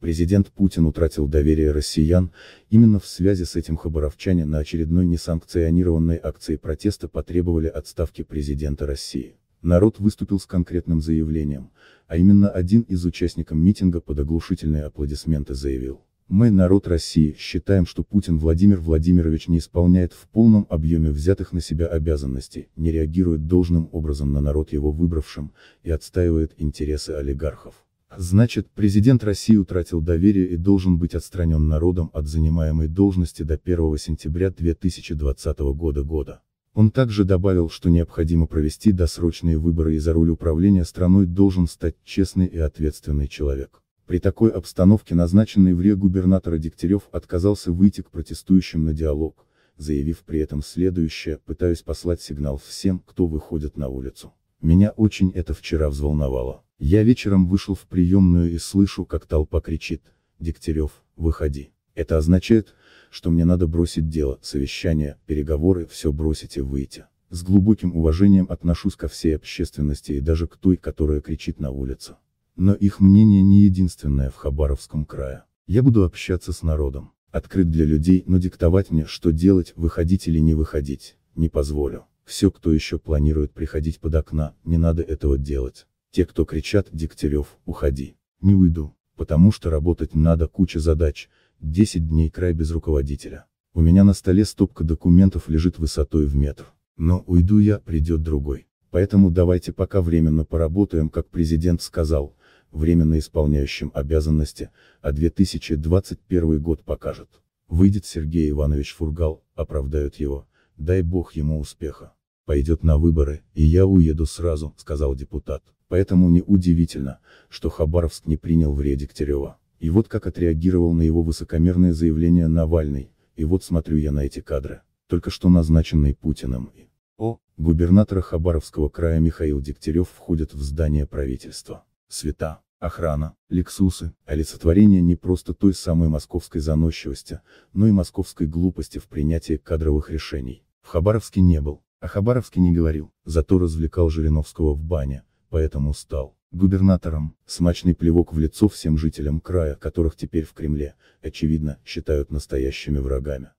Президент Путин утратил доверие россиян, именно в связи с этим хабаровчане на очередной несанкционированной акции протеста потребовали отставки президента России. Народ выступил с конкретным заявлением, а именно один из участников митинга под оглушительные аплодисменты заявил. Мы, народ России, считаем, что Путин Владимир Владимирович не исполняет в полном объеме взятых на себя обязанностей, не реагирует должным образом на народ его выбравшим, и отстаивает интересы олигархов. Значит, президент России утратил доверие и должен быть отстранен народом от занимаемой должности до 1 сентября 2020 года года. Он также добавил, что необходимо провести досрочные выборы и за руль управления страной должен стать честный и ответственный человек. При такой обстановке назначенный в Ре губернатора Дегтярев отказался выйти к протестующим на диалог, заявив при этом следующее, пытаюсь послать сигнал всем, кто выходит на улицу. Меня очень это вчера взволновало. Я вечером вышел в приемную и слышу, как толпа кричит, «Дегтярев, выходи». Это означает, что мне надо бросить дело, совещания, переговоры, все бросить и выйти. С глубоким уважением отношусь ко всей общественности и даже к той, которая кричит на улице. Но их мнение не единственное в Хабаровском крае. Я буду общаться с народом, открыт для людей, но диктовать мне, что делать, выходить или не выходить, не позволю. Все, кто еще планирует приходить под окна, не надо этого делать. Те, кто кричат, Дегтярев, уходи. Не уйду, потому что работать надо куча задач, 10 дней край без руководителя. У меня на столе стопка документов лежит высотой в метр. Но уйду я, придет другой. Поэтому давайте пока временно поработаем, как президент сказал, временно исполняющим обязанности, а 2021 год покажет. Выйдет Сергей Иванович Фургал, оправдают его, дай бог ему успеха пойдет на выборы, и я уеду сразу», — сказал депутат. Поэтому удивительно, что Хабаровск не принял в Дегтярева. И вот как отреагировал на его высокомерное заявление Навальный, и вот смотрю я на эти кадры, только что назначенные Путиным. О, губернатора Хабаровского края Михаил Дегтярев входит в здание правительства. Света, охрана, лексусы, олицетворение не просто той самой московской заносчивости, но и московской глупости в принятии кадровых решений. В Хабаровске не был, о а Хабаровске не говорил, зато развлекал Жириновского в бане, поэтому стал губернатором, смачный плевок в лицо всем жителям края, которых теперь в Кремле, очевидно, считают настоящими врагами.